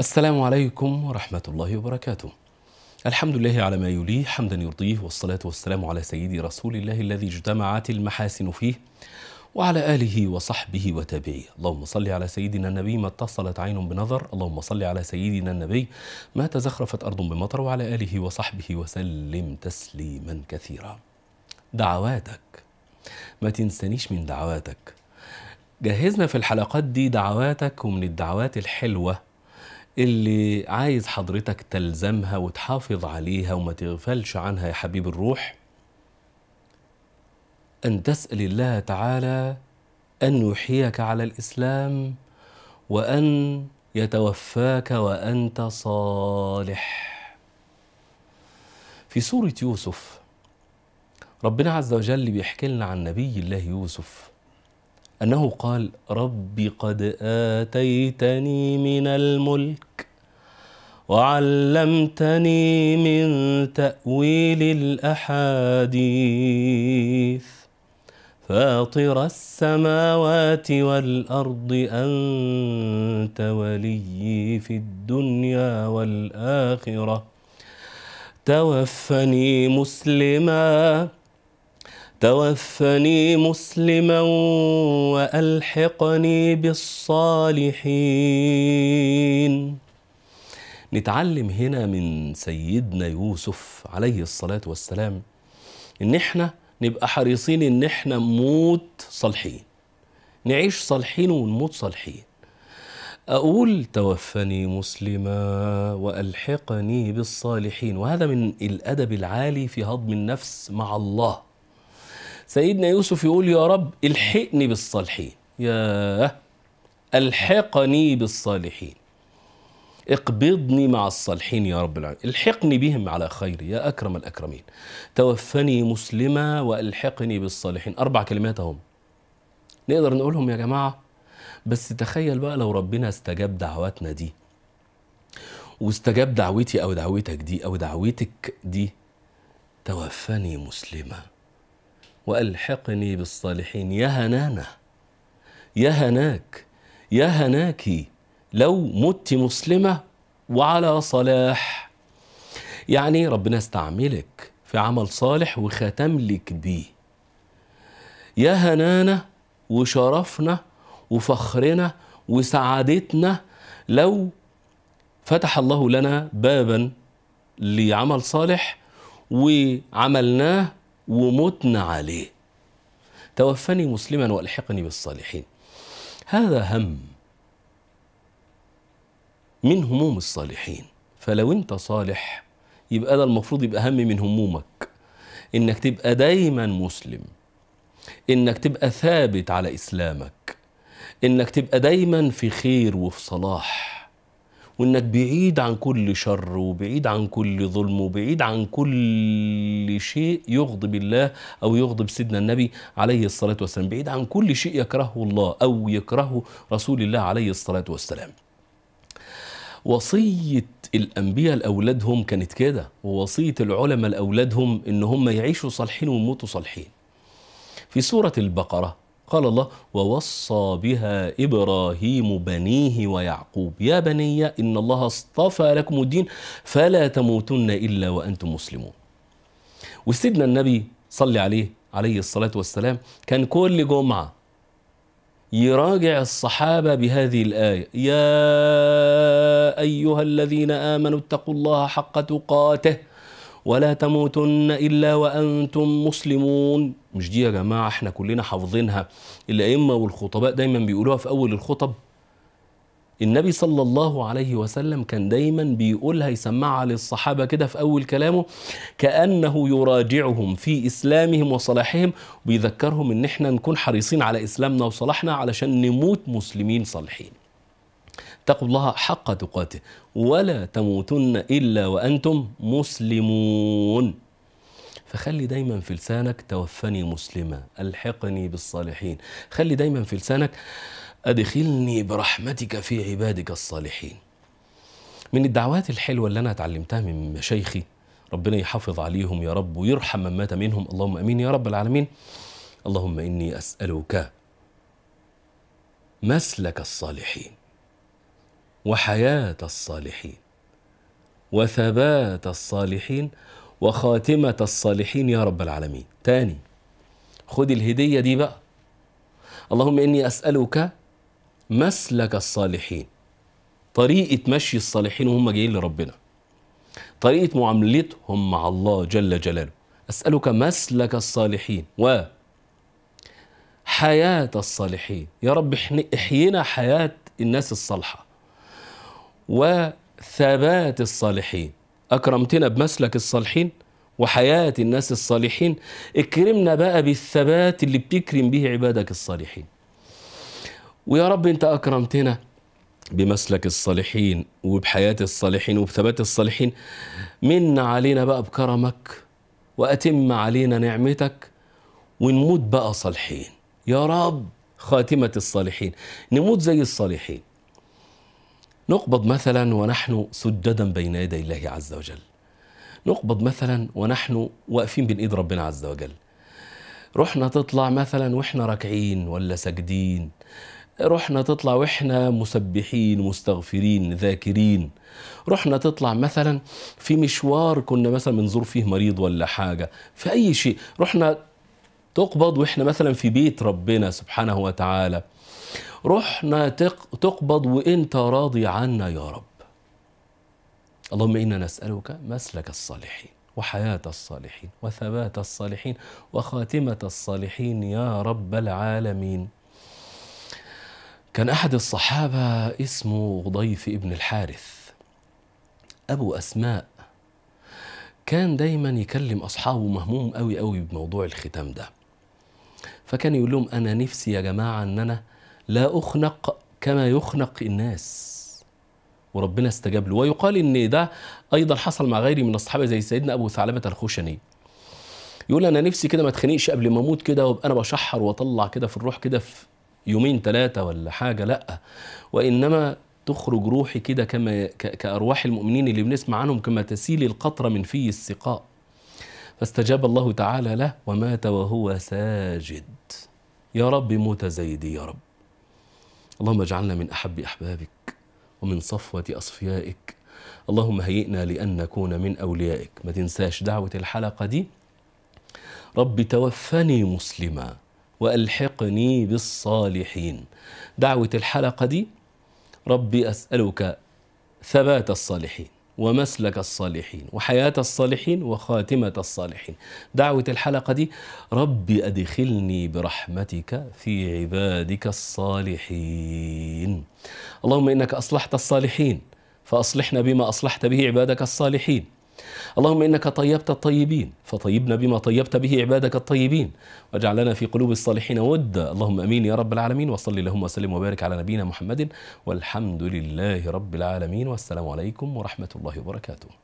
السلام عليكم ورحمة الله وبركاته الحمد لله على ما يليه حمدا يرضيه والصلاة والسلام على سيدي رسول الله الذي اجتمعت المحاسن فيه وعلى آله وصحبه وتابعيه اللهم صل على سيدنا النبي ما اتصلت عين بنظر اللهم صل على سيدنا النبي ما تزخرفت أرض بمطر وعلى آله وصحبه وسلم تسليما كثيرا دعواتك ما تنسانيش من دعواتك جهزنا في الحلقات دي دعواتك ومن الدعوات الحلوه اللي عايز حضرتك تلزمها وتحافظ عليها وما تغفلش عنها يا حبيب الروح أن تسأل الله تعالى أن يحييك على الإسلام وأن يتوفاك وأنت صالح في سورة يوسف ربنا عز وجل بيحكي لنا عن نبي الله يوسف أنه قال رب قد آتيتني من الملك وعلمتني من تأويل الأحاديث فاطر السماوات والأرض أنت وليي في الدنيا والآخرة توفني مسلماً توفني مسلما والحقني بالصالحين نتعلم هنا من سيدنا يوسف عليه الصلاه والسلام ان احنا نبقى حريصين ان احنا نموت صالحين نعيش صالحين ونموت صالحين أقول توفني مسلما وألحقني بالصالحين وهذا من الأدب العالي في هضم النفس مع الله سيدنا يوسف يقول يا رب الحقني بالصالحين يا الحقني بالصالحين اقبضني مع الصالحين يا رب العالمين الحقني بهم على خير يا أكرم الأكرمين توفني مسلمة وألحقني بالصالحين أربع كلمات هم نقدر نقولهم يا جماعة بس تخيل بقى لو ربنا استجاب دعواتنا دي واستجاب دعوتي أو دعوتك دي أو دعوتك دي توفني مسلمه وألحقني بالصالحين يا هنانة يا هناك يا هناك لو مت مسلمة وعلى صلاح يعني ربنا استعملك في عمل صالح وختم لك بيه يا هنانة وشرفنا وفخرنا وسعادتنا لو فتح الله لنا بابا لعمل صالح وعملناه ومتنا عليه توفني مسلما والحقني بالصالحين هذا هم من هموم الصالحين فلو انت صالح يبقى ده المفروض يبقى هم من همومك انك تبقى دايما مسلم انك تبقى ثابت على اسلامك انك تبقى دايما في خير وفي صلاح وانك بعيد عن كل شر وبعيد عن كل ظلم وبعيد عن كل شيء يغضب الله او يغضب سيدنا النبي عليه الصلاه والسلام بعيد عن كل شيء يكرهه الله او يكرهه رسول الله عليه الصلاه والسلام وصيه الانبياء لاولادهم كانت كده ووصيه العلماء لاولادهم ان هم يعيشوا صالحين ويموتوا صالحين في سوره البقره قال الله ووصى بها إبراهيم بنيه ويعقوب يا بني إن الله اصطفى لكم الدين فلا تموتن إلا وأنتم مسلمون وسيدنا النبي صلي عليه عليه الصلاة والسلام كان كل جمعة يراجع الصحابة بهذه الآية يا أيها الذين آمنوا اتقوا الله حق تقاته ولا تموتن إلا وأنتم مسلمون مش دي يا جماعة احنا كلنا حافظينها الأئمة والخطباء دايما بيقولوها في أول الخطب النبي صلى الله عليه وسلم كان دايما بيقولها يسمعها للصحابة كده في أول كلامه كأنه يراجعهم في إسلامهم وصلاحهم وبيذكرهم إن احنا نكون حريصين على إسلامنا وصلاحنا علشان نموت مسلمين صالحين اتقوا الله حق تقاته ولا تموتن إلا وأنتم مسلمون فخلي دايما في لسانك توفني مسلمة ألحقني بالصالحين خلي دايما في لسانك أدخلني برحمتك في عبادك الصالحين من الدعوات الحلوة اللي أنا اتعلمتها من مشايخي ربنا يحافظ عليهم يا رب ويرحم من مات منهم اللهم امين يا رب العالمين اللهم اني اسالك مسلك الصالحين وحياه الصالحين وثبات الصالحين وخاتمه الصالحين يا رب العالمين تاني خد الهديه دي بقى اللهم اني اسالك مسلك الصالحين طريقه مشي الصالحين وهم جايين لربنا طريقه معاملتهم مع الله جل جلاله اسالك مسلك الصالحين و حياة الصالحين يا رب احيينا حياة الناس الصالحة وثبات الصالحين أكرمتنا بمسلك الصالحين وحياة الناس الصالحين اكرمنا بقى بالثبات اللي بتكرم به عبادك الصالحين ويا رب انت اكرمتنا بمسلك الصالحين وبحياة الصالحين وبثبات الصالحين من علينا بقى بكرمك وأتم علينا نعمتك ونموت بقى صالحين يا رب خاتمة الصالحين نموت زي الصالحين نقبض مثلا ونحن سجدا بين يدي الله عز وجل نقبض مثلا ونحن واقفين بين ايد ربنا عز وجل رحنا تطلع مثلا واحنا راكعين ولا ساجدين رحنا تطلع واحنا مسبحين مستغفرين ذاكرين رحنا تطلع مثلا في مشوار كنا مثلا بنزور فيه مريض ولا حاجه في اي شيء رحنا تقبض واحنا مثلا في بيت ربنا سبحانه وتعالى روحنا تقبض وانت راضي عنا يا رب اللهم انا نسالك مسلك الصالحين وحياه الصالحين وثبات الصالحين وخاتمه الصالحين يا رب العالمين كان احد الصحابه اسمه ضيف ابن الحارث ابو اسماء كان دايما يكلم اصحابه مهموم قوي قوي بموضوع الختام ده فكان يقول لهم انا نفسي يا جماعه ان انا لا أخنق كما يخنق الناس وربنا استجاب له ويقال ان ده ايضا حصل مع غيري من الصحابه زي سيدنا ابو ثعلبه الخشني يقول انا نفسي كده ما اتخنقش قبل ما اموت كده وابقى انا بشحر واطلع كده في الروح كده في يومين ثلاثه ولا حاجه لا وانما تخرج روحي كده كما كارواح المؤمنين اللي بنسمع عنهم كما تسيل القطره من في السقاء فاستجاب الله تعالى له ومات وهو ساجد يا رب موت زيدي يا رب اللهم اجعلنا من أحب أحبابك ومن صفوة أصفيائك اللهم هيئنا لأن نكون من أوليائك ما تنساش دعوة الحلقة دي رب توفني مسلما وألحقني بالصالحين دعوة الحلقة دي ربي أسألك ثبات الصالحين ومسلك الصالحين وحياة الصالحين وخاتمة الصالحين دعوة الحلقة دي ربي أدخلني برحمتك في عبادك الصالحين اللهم إنك أصلحت الصالحين فأصلحنا بما أصلحت به عبادك الصالحين اللهم انك طيبت الطيبين فطيبنا بما طيبت به عبادك الطيبين واجعلنا في قلوب الصالحين ودا اللهم امين يا رب العالمين وصل اللهم وسلم وبارك على نبينا محمد والحمد لله رب العالمين والسلام عليكم ورحمه الله وبركاته